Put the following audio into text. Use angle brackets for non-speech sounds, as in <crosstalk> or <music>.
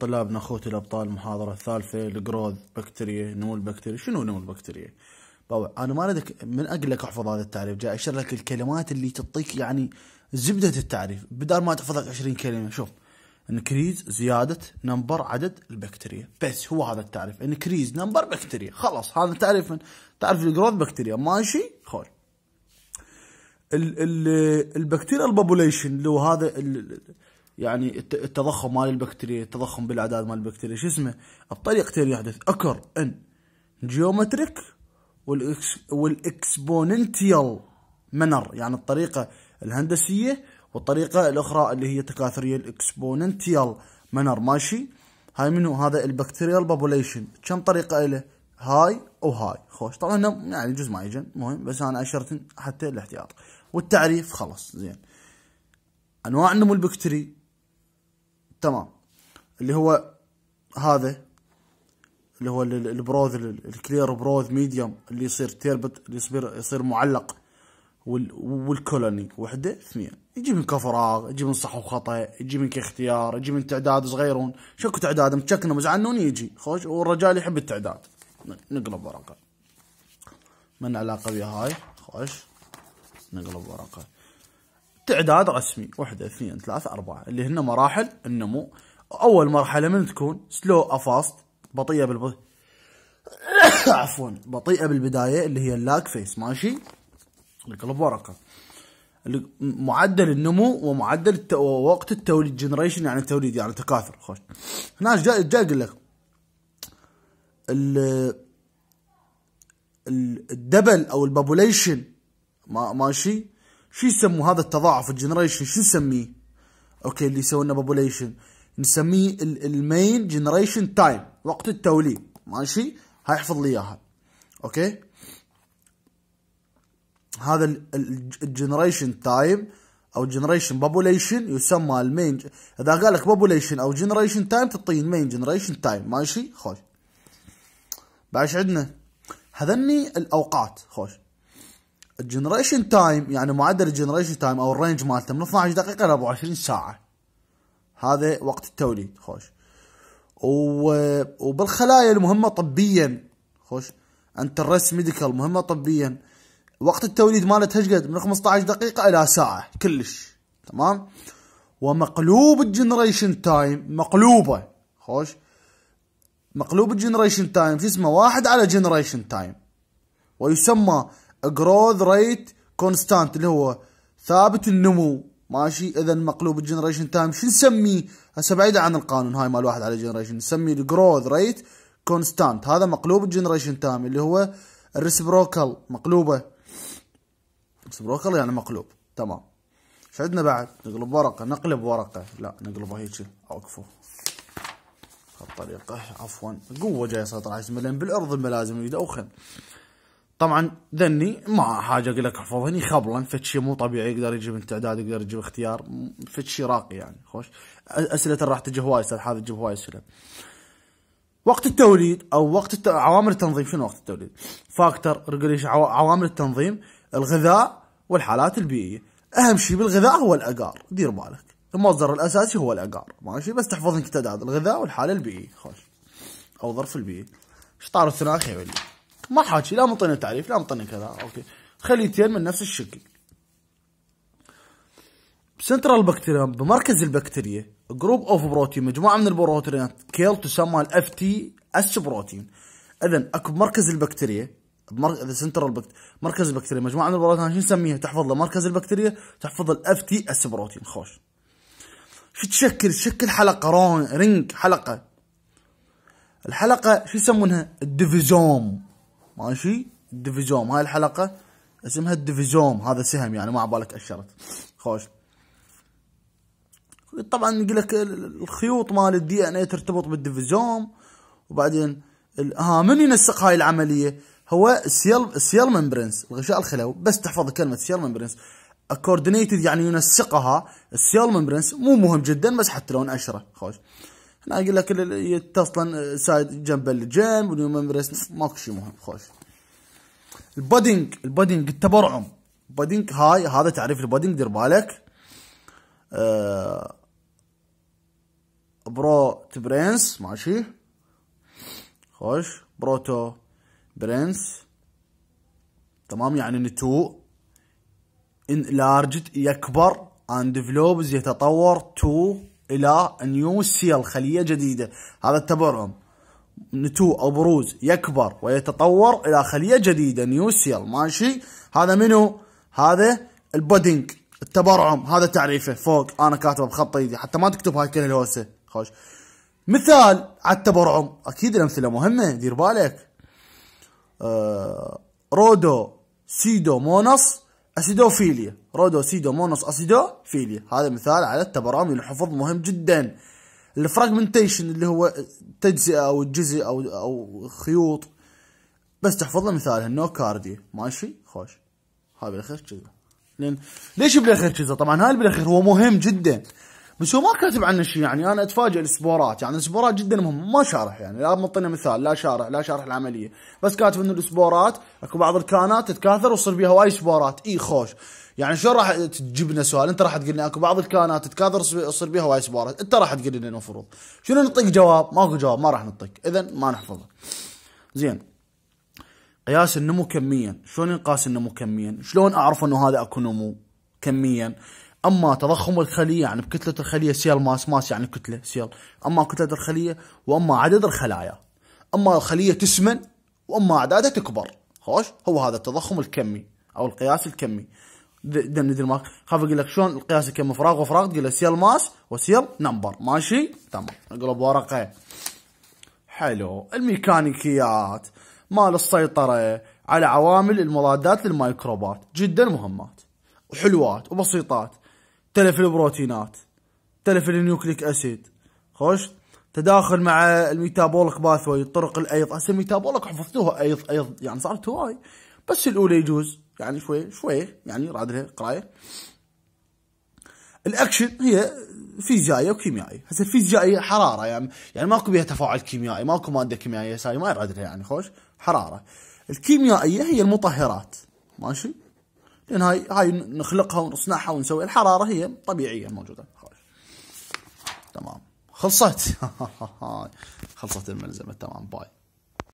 طلابنا اخوتي الابطال المحاضره الثالثه الجروث بكتيريا نمو البكتيريا شنو نمو البكتيريا؟ طبعا انا ما اريدك من اقول لك احفظ هذا التعريف جاي اشر لك الكلمات اللي تعطيك يعني زبده التعريف بدال ما تحفظ لك 20 كلمه شوف انكريز زياده نمبر عدد البكتيريا بس هو هذا التعريف انكريز نمبر بكتيريا خلاص هذا تعريف من تعرف الجروث بكتيريا ماشي خوش البكتيريا البوبوليشن اللي هو هذا يعني التضخم مال البكتيريا التضخم بالاعداد مال البكتيريا شو اسمه الطريقتين يحدث اكر ان جيومتريك والاكس والاكسبوننتيال منر يعني الطريقه الهندسيه والطريقه الاخرى اللي هي تكاثريه الاكسبوننتيال منر ماشي هاي منو هذا البكتيريال بابوليشن كم طريقه له هاي وهاي خوش طبعا يعني جزء ما يجن مهم بس انا اشرت حتى الاحتياط والتعريف خلص زين انواع النمو البكتيري تمام اللي هو هذا اللي هو البروذ الكلير بروذ ميديوم اللي يصير تيربت اللي يصير يصير معلق والكولوني وحده اثنين يجي من كفراغ يجي من صح وخطا يجي من كاختيار يجي من تعداد صغيرون شكو تعداد متشكنا مزعنون يجي خوش والرجال يحب التعداد نقلب ورقه من علاقه بهاي هاي خوش نقلب ورقه تعداد رسمي واحدة اثنين ثلاثة أربعة اللي هن مراحل النمو أول مرحلة من تكون سلو أفاست بطيئة بالب <coughs> عفوا بطيئة بالبداية اللي هي اللاك فيس ماشي القلب ورقة معدل النمو ومعدل الت... وقت التوليد جنريشن يعني التوليد يعني تكاثر خوش هنا جاي جاي اقول لك ال الدبل او البابوليشن ماشي شو يسموا هذا التضاعف الجنريشن شو نسميه؟ اوكي اللي يسوي لنا بوبوليشن نسميه المين جنريشن تايم وقت التوليد ماشي؟ هاي احفظ لي اياها اوكي؟ هذا الجنريشن تايم او جنريشن بوبوليشن يسمى المين اذا قال لك بوبوليشن او جنريشن تايم تعطيه مين جنريشن تايم ماشي خوش بعد عندنا هذني الاوقات خوش الجنريشن تايم يعني معدل الجنريشن تايم او الرينج مالته من 12 دقيقه ل 24 ساعه هذا وقت التوليد خوش وبالخلايا المهمه طبيا خوش انت الرس ميديكال مهمه طبيا وقت التوليد مالتها قد من 15 دقيقه الى ساعه كلش تمام ومقلوب الجنريشن تايم مقلوبه خوش مقلوب الجنريشن تايم شو اسمه واحد على جنريشن تايم ويسمى جروث ريت كونستانت اللي هو ثابت النمو ماشي اذا مقلوب الجنريشن تايم شو نسميه هسه بعيد عن القانون هاي مال واحد على جنريشن نسميه الجروث ريت كونستانت هذا مقلوب الجنريشن تايم اللي هو الريسبروكال مقلوبه ريسبروكال يعني مقلوب تمام ايش عندنا بعد نقلب ورقه نقلب ورقه لا نقلبها هيك اوقفوا هالطريقه عفوا قوه جاي سيطر على بالارض الملازم يدوخن طبعا ذني ما حاجه اقول لك احفظني خبلا فتشي مو طبيعي يقدر يجيب من تعداد يقدر يجيب اختيار فتشي راقي يعني خوش اسئله راح تجي هواي اسئله هذا تجيب هواي اسئله وقت التوليد او وقت الت... عوامل التنظيم شنو وقت التوليد؟ فاكتور ريجوليشن عو... عوامل التنظيم الغذاء والحالات البيئيه اهم شيء بالغذاء هو الاقار دير بالك المصدر الاساسي هو الاقار ماشي بس تحفظ انك تعداد الغذاء والحاله البيئيه خوش او ظرف البيئي شطار الثنائي يا ما حاكي لا مطيني تعريف لا مطيني كذا اوكي خليتين من نفس الشكل سنترال بكتيريا بمركز البكتيريا جروب اوف بروتين مجموعه من البروتينات كيل تسمى الاف تي اس بروتين اذا اكو بمركز البكتيريا اذا سنترال مركز البكتيريا مجموعه من البروتينات شو نسميها تحفظ له مركز البكتيريا تحفظ الاف تي اس بروتين خوش شو تشكل تشكل حلقه رون رينج حلقه الحلقه شو يسمونها الديفيزوم ماشي الديفيزوم هاي الحلقه اسمها الديفيزوم هذا سهم يعني ما عبالك اشرت خوش طبعا يقول لك الخيوط مال الدي ان اي ترتبط بالديفيزوم وبعدين ها من ينسق هاي العمليه هو السيل السيل ممبرنس الغشاء الخلوي بس تحفظ كلمه سيل ممبرنس كوردينيتد يعني ينسقها السيل ممبرنس مو مهم جدا بس حتى لو نشره خوش انا اقول لك اصلا آه، سايد جنب الجيم واليوم امبرس ماكو شيء مهم خوش البودينج البودينج التبرعم بودينج هاي هذا تعريف البودينج دير بالك آه، برو تبرينس ماشي خوش بروتو برينس تمام يعني نتو لارجت يكبر اندفلوبز يتطور تو إلى نيو سيل خليه جديدة هذا التبرم نتو أو بروز يكبر ويتطور إلى خلية جديدة نيوسيال ماشي هذا منو هذا البودينج التبرعم هذا تعريفه فوق أنا كاتبه بخط إيدي حتى ما تكتب هاي كلها الهوسة خوش مثال على التبرعم أكيد الأمثلة مهمة دير بالك آه رودو سيدو مونس أسيدوفيليا رودوسيدومونوس أسيدوفيليا هذا مثال على التبرامي الحفظ مهم جدا الفراجمنتيشن اللي هو تجزئة أو جزء أو أو خيوط بس تحفظ له مثال النوكاردي ماشي خوش هاي بالأخير كذا لأن ليش بالأخير كذا طبعا هاي بالأخير هو مهم جدا بس هو ما كاتب عنه شيء يعني انا اتفاجئ الاسبورات يعني الاسبورات جدا مهم ما شارح يعني لا معطينا مثال لا شارح لا شارح العمليه بس كاتب انه الاسبورات اكو بعض الكائنات تتكاثر وتصير بها هواي اسبورات اي خوش يعني شلون راح تجيب لنا سؤال انت راح تقول لنا اكو بعض الكائنات تتكاثر وتصير بها هواي اسبورات انت راح تقول لنا المفروض شنو نعطيك جواب ماكو جواب ما راح نعطيك اذا ما نحفظه زين قياس النمو كميا شلون ينقاس النمو كميا شلون اعرف انه هذا اكو نمو كميا اما تضخم الخليه يعني بكتله الخليه سيل ماس ماس يعني كتله سيل اما كتله الخليه واما عدد الخلايا اما الخليه تسمن واما اعدادها تكبر خوش هو هذا التضخم الكمي او القياس الكمي دم خاف اقول لك شلون القياس الكمي فراغ وفراغ تقول له سيل ماس وسيل نمبر ماشي تمام اقلب ورقه حلو الميكانيكيات مال السيطره على عوامل المضادات للميكروبات جدا مهمات وحلوات وبسيطات تلف البروتينات تلف النيوكليك اسيد خوش تداخل مع الميتابوليك باثوي طرق الايض هسه الميتابوليك حفظتوها ايض ايض يعني صارت هواي بس الاولى يجوز يعني شوي شوي يعني راد لها قرايه الاكشن هي فيزيائيه وكيميائيه هسه الفيزيائيه حراره يعني يعني ماكو بيها تفاعل كيميائي ماكو ماده كيميائيه ساي ما يراد لها يعني خوش حراره الكيميائيه هي المطهرات ماشي لان هاي هاي نخلقها ونصنعها ونسوي الحراره هي طبيعيه موجوده خارج تمام خلصت <laughs> خلصت الملزمه تمام باي